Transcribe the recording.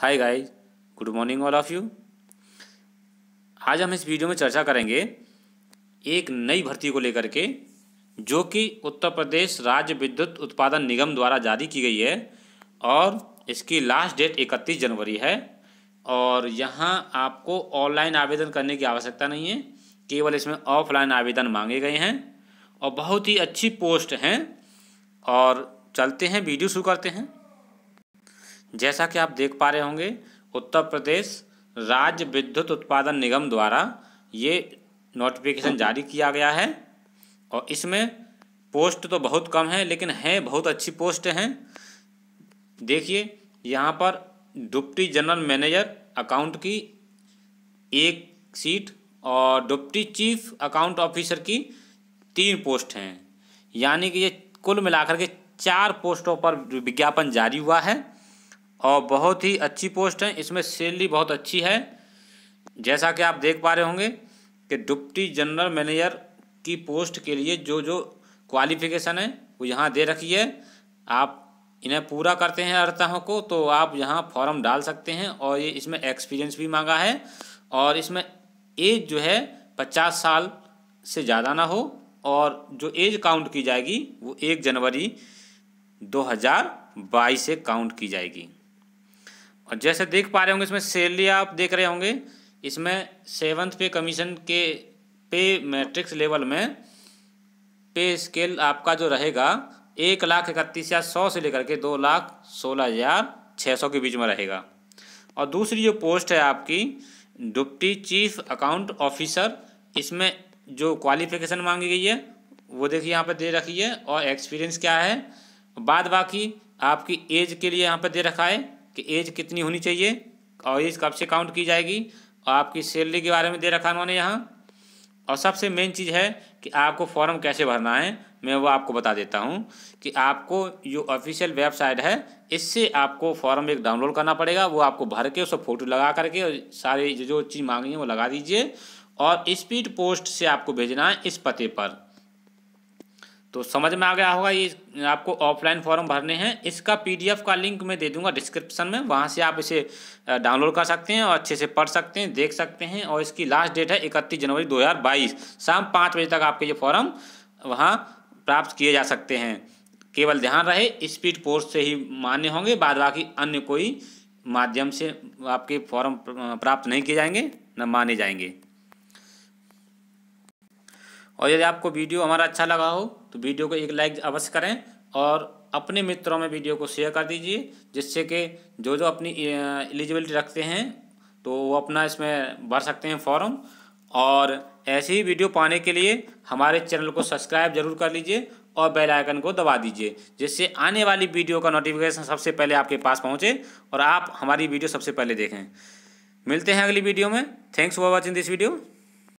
hi guys good morning all of you आज हम इस वीडियो में चर्चा करेंगे एक नई भर्ती को लेकर के जो कि उत्तर प्रदेश राज्य विद्युत उत्पादन निगम द्वारा जारी की गई है और इसकी लास्ट डेट इकतीस जनवरी है और यहाँ आपको ऑनलाइन आवेदन करने की आवश्यकता नहीं है केवल इसमें ऑफलाइन आवेदन मांगे गए हैं और बहुत ही अच्छी पोस्ट हैं और चलते हैं वीडियो शुरू करते हैं जैसा कि आप देख पा रहे होंगे उत्तर प्रदेश राज्य विद्युत उत्पादन निगम द्वारा ये नोटिफिकेशन जारी किया गया है और इसमें पोस्ट तो बहुत कम है लेकिन हैं बहुत अच्छी पोस्ट हैं देखिए यहाँ पर डिप्टी जनरल मैनेजर अकाउंट की एक सीट और डिप्टी चीफ अकाउंट ऑफिसर की तीन पोस्ट हैं यानी कि ये कुल मिलाकर के चार पोस्टों पर विज्ञापन जारी हुआ है और बहुत ही अच्छी पोस्ट है इसमें सैलरी बहुत अच्छी है जैसा कि आप देख पा रहे होंगे कि डिप्टी जनरल मैनेजर की पोस्ट के लिए जो जो क्वालिफिकेशन है वो यहाँ दे रखी है आप इन्हें पूरा करते हैं अर्थाओं को तो आप यहाँ फॉर्म डाल सकते हैं और ये इसमें एक्सपीरियंस भी मांगा है और इसमें एज जो है पचास साल से ज़्यादा ना हो और जो एज काउंट की जाएगी वो एक जनवरी 2022 से काउंट की जाएगी और जैसे देख पा रहे होंगे इसमें सैलरी आप देख रहे होंगे इसमें सेवन्थ पे कमीशन के पे मैट्रिक्स लेवल में पे स्केल आपका जो रहेगा एक लाख इकतीस हज़ार सौ से लेकर के दो लाख सोलह हज़ार छः सौ के बीच में रहेगा और दूसरी जो पोस्ट है आपकी डिप्टी चीफ अकाउंट ऑफिसर इसमें जो क्वालिफिकेशन मांगी गई है वो देखिए यहाँ पर दे रखी है और एक्सपीरियंस क्या है बाद बाकी आपकी एज के लिए यहाँ पर दे रखा है कि एज कितनी होनी चाहिए और एज कब से काउंट की जाएगी और आपकी सैलरी के बारे में दे रखा उन्होंने यहाँ और सबसे मेन चीज़ है कि आपको फॉर्म कैसे भरना है मैं वो आपको बता देता हूँ कि आपको जो ऑफिशियल वेबसाइट है इससे आपको फॉर्म एक डाउनलोड करना पड़ेगा वो आपको भर के उसको फ़ोटो लगा करके और सारी जो चीज़ मांगनी है वो लगा दीजिए और स्पीड पोस्ट से आपको भेजना है इस पते पर तो समझ में आ गया होगा ये आपको ऑफलाइन फॉर्म भरने हैं इसका पीडीएफ का लिंक मैं दे दूंगा डिस्क्रिप्शन में वहाँ से आप इसे डाउनलोड कर सकते हैं और अच्छे से पढ़ सकते हैं देख सकते हैं और इसकी लास्ट डेट है इकतीस जनवरी 2022 शाम पाँच बजे तक आपके ये फॉर्म वहाँ प्राप्त किए जा सकते हैं केवल ध्यान रहे स्पीड पोस्ट से ही मान्य होंगे बाद बाकी अन्य कोई माध्यम से आपके फॉर्म प्राप्त नहीं किए जाएंगे न माने जाएंगे और यदि आपको वीडियो हमारा अच्छा लगा हो तो वीडियो को एक लाइक अवश्य करें और अपने मित्रों में वीडियो को शेयर कर दीजिए जिससे कि जो जो अपनी एलिजिबिलिटी रखते हैं तो वो अपना इसमें भर सकते हैं फॉर्म और ऐसी ही वीडियो पाने के लिए हमारे चैनल को सब्सक्राइब जरूर कर लीजिए और बेल आइकन को दबा दीजिए जिससे आने वाली वीडियो का नोटिफिकेशन सबसे पहले आपके पास पहुँचे और आप हमारी वीडियो सबसे पहले देखें मिलते हैं अगली वीडियो में thanks for watching this video